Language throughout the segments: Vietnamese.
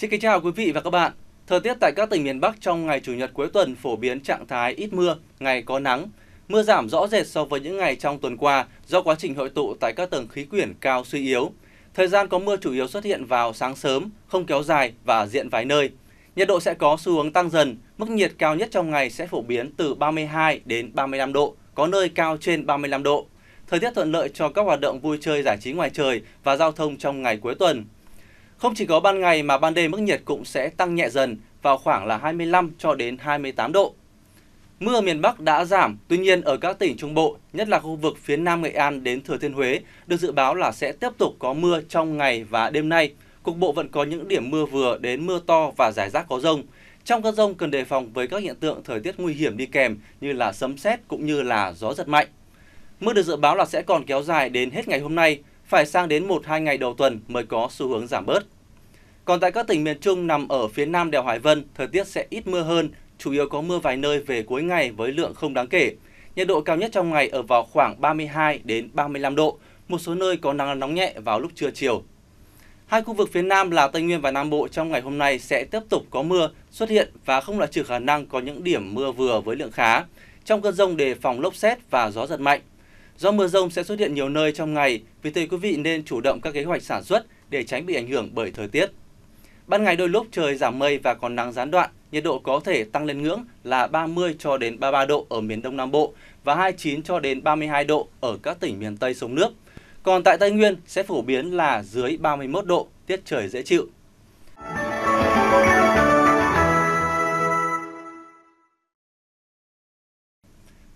Xin kính chào quý vị và các bạn. Thời tiết tại các tỉnh miền Bắc trong ngày Chủ nhật cuối tuần phổ biến trạng thái ít mưa, ngày có nắng. Mưa giảm rõ rệt so với những ngày trong tuần qua do quá trình hội tụ tại các tầng khí quyển cao suy yếu. Thời gian có mưa chủ yếu xuất hiện vào sáng sớm, không kéo dài và diện vài nơi. Nhiệt độ sẽ có xu hướng tăng dần, mức nhiệt cao nhất trong ngày sẽ phổ biến từ 32 đến 35 độ, có nơi cao trên 35 độ. Thời tiết thuận lợi cho các hoạt động vui chơi giải trí ngoài trời và giao thông trong ngày cuối tuần. Không chỉ có ban ngày mà ban đêm mức nhiệt cũng sẽ tăng nhẹ dần vào khoảng là 25 cho đến 28 độ. Mưa ở miền Bắc đã giảm, tuy nhiên ở các tỉnh Trung Bộ, nhất là khu vực phía Nam Nghệ An đến Thừa Thiên Huế, được dự báo là sẽ tiếp tục có mưa trong ngày và đêm nay. Cục bộ vẫn có những điểm mưa vừa đến mưa to và rải rác có rông. Trong cơn rông cần đề phòng với các hiện tượng thời tiết nguy hiểm đi kèm như là sấm sét cũng như là gió giật mạnh. Mưa được dự báo là sẽ còn kéo dài đến hết ngày hôm nay, phải sang đến 1-2 ngày đầu tuần mới có xu hướng giảm bớt. Còn tại các tỉnh miền Trung nằm ở phía nam đèo Hải Vân, thời tiết sẽ ít mưa hơn, chủ yếu có mưa vài nơi về cuối ngày với lượng không đáng kể. Nhiệt độ cao nhất trong ngày ở vào khoảng 32 đến 35 độ, một số nơi có nắng nóng nhẹ vào lúc trưa chiều. Hai khu vực phía Nam là Tây Nguyên và Nam Bộ trong ngày hôm nay sẽ tiếp tục có mưa xuất hiện và không loại trừ khả năng có những điểm mưa vừa với lượng khá. Trong cơn rông đề phòng lốc xét và gió giật mạnh. Do mưa rông sẽ xuất hiện nhiều nơi trong ngày, vì thế quý vị nên chủ động các kế hoạch sản xuất để tránh bị ảnh hưởng bởi thời tiết. Ban ngày đôi lúc trời giảm mây và còn nắng gián đoạn, nhiệt độ có thể tăng lên ngưỡng là 30 cho đến 33 độ ở miền Đông Nam Bộ và 29 cho đến 32 độ ở các tỉnh miền Tây sông nước. Còn tại Tây Nguyên sẽ phổ biến là dưới 31 độ, tiết trời dễ chịu.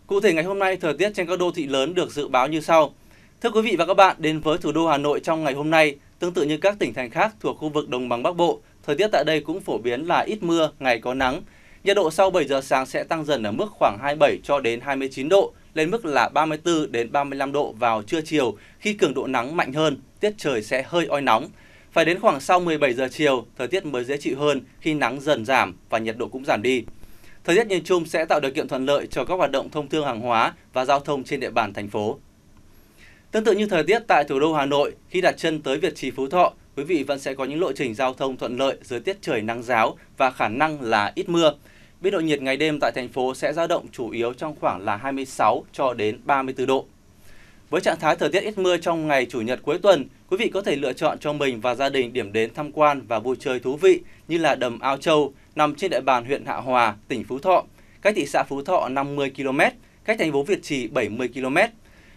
Cụ thể ngày hôm nay, thời tiết trên các đô thị lớn được dự báo như sau. Thưa quý vị và các bạn, đến với thủ đô Hà Nội trong ngày hôm nay, tương tự như các tỉnh thành khác thuộc khu vực Đồng bằng Bắc Bộ, thời tiết tại đây cũng phổ biến là ít mưa, ngày có nắng. Nhiệt độ sau 7 giờ sáng sẽ tăng dần ở mức khoảng 27 cho đến 29 độ, lên mức là 34 đến 35 độ vào trưa chiều khi cường độ nắng mạnh hơn, tiết trời sẽ hơi oi nóng. Phải đến khoảng sau 17 giờ chiều, thời tiết mới dễ chịu hơn khi nắng dần giảm và nhiệt độ cũng giảm đi. Thời tiết nhìn chung sẽ tạo điều kiện thuận lợi cho các hoạt động thông thương hàng hóa và giao thông trên địa bàn thành phố. Tương tự như thời tiết tại thủ đô Hà Nội, khi đặt chân tới Việt Trì Phú Thọ, quý vị vẫn sẽ có những lộ trình giao thông thuận lợi dưới tiết trời nắng giáo và khả năng là ít mưa. Biên độ nhiệt ngày đêm tại thành phố sẽ dao động chủ yếu trong khoảng là 26 cho đến 34 độ. Với trạng thái thời tiết ít mưa trong ngày Chủ nhật cuối tuần, quý vị có thể lựa chọn cho mình và gia đình điểm đến tham quan và vui chơi thú vị như là đầm Ao Châu nằm trên địa bàn huyện Hạ Hòa, tỉnh Phú Thọ, cách thị xã Phú Thọ 50 km, cách thành phố Việt Trì 70 km.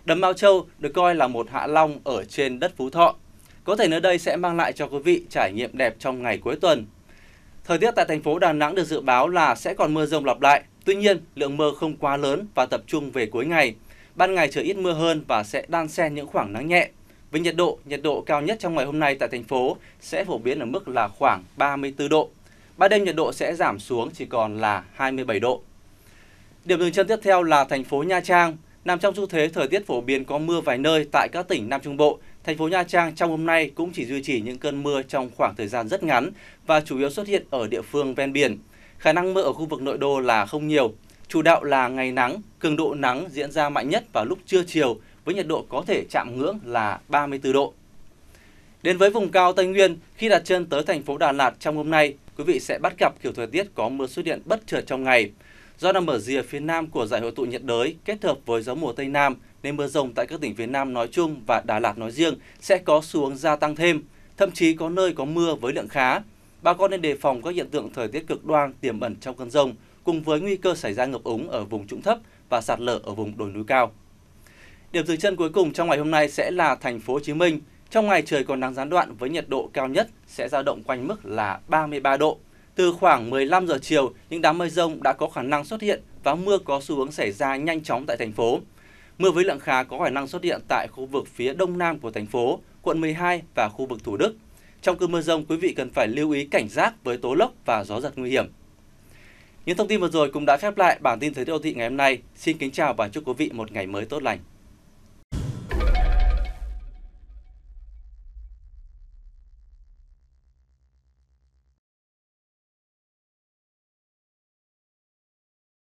Đầm Ao Châu được coi là một hạ long ở trên đất Phú Thọ. Có thể nơi đây sẽ mang lại cho quý vị trải nghiệm đẹp trong ngày cuối tuần. Thời tiết tại thành phố Đà Nẵng được dự báo là sẽ còn mưa rông lặp lại, tuy nhiên lượng mưa không quá lớn và tập trung về cuối ngày – Ban ngày trời ít mưa hơn và sẽ đan xen những khoảng nắng nhẹ. Với nhiệt độ, nhiệt độ cao nhất trong ngày hôm nay tại thành phố sẽ phổ biến ở mức là khoảng 34 độ. Ban đêm nhiệt độ sẽ giảm xuống chỉ còn là 27 độ. Điểm dừng chân tiếp theo là thành phố Nha Trang. Nằm trong xu thế thời tiết phổ biến có mưa vài nơi tại các tỉnh Nam Trung Bộ, thành phố Nha Trang trong hôm nay cũng chỉ duy trì những cơn mưa trong khoảng thời gian rất ngắn và chủ yếu xuất hiện ở địa phương ven biển. Khả năng mưa ở khu vực nội đô là không nhiều, Chủ đạo là ngày nắng, cường độ nắng diễn ra mạnh nhất vào lúc trưa chiều với nhiệt độ có thể chạm ngưỡng là 34 độ. Đến với vùng cao Tây Nguyên, khi đặt chân tới thành phố Đà Lạt trong hôm nay, quý vị sẽ bắt gặp kiểu thời tiết có mưa xuất hiện bất chợt trong ngày. Do nằm ở rìa phía nam của giải hội tụ nhiệt đới kết hợp với gió mùa Tây Nam, nên mưa rông tại các tỉnh phía Nam nói chung và Đà Lạt nói riêng sẽ có xu hướng gia tăng thêm, thậm chí có nơi có mưa với lượng khá. Bà con nên đề phòng các hiện tượng thời tiết cực đoan tiềm ẩn trong cơn rông, cùng với nguy cơ xảy ra ngập úng ở vùng trũng thấp và sạt lở ở vùng đồi núi cao. Điểm dừng chân cuối cùng trong ngày hôm nay sẽ là thành phố Hồ Chí Minh. Trong ngày trời còn nắng gián đoạn với nhiệt độ cao nhất sẽ dao động quanh mức là 33 độ. Từ khoảng 15 giờ chiều, những đám mây rông đã có khả năng xuất hiện và mưa có xu hướng xảy ra nhanh chóng tại thành phố. Mưa với lượng khá có khả năng xuất hiện tại khu vực phía đông nam của thành phố, quận 12 và khu vực Thủ Đức. Trong cơn mưa rông, quý vị cần phải lưu ý cảnh giác với tố lốc và gió giật nguy hiểm. Những thông tin vừa rồi cũng đã khép lại bản tin thời tiết đô thị ngày hôm nay. Xin kính chào và chúc quý vị một ngày mới tốt lành.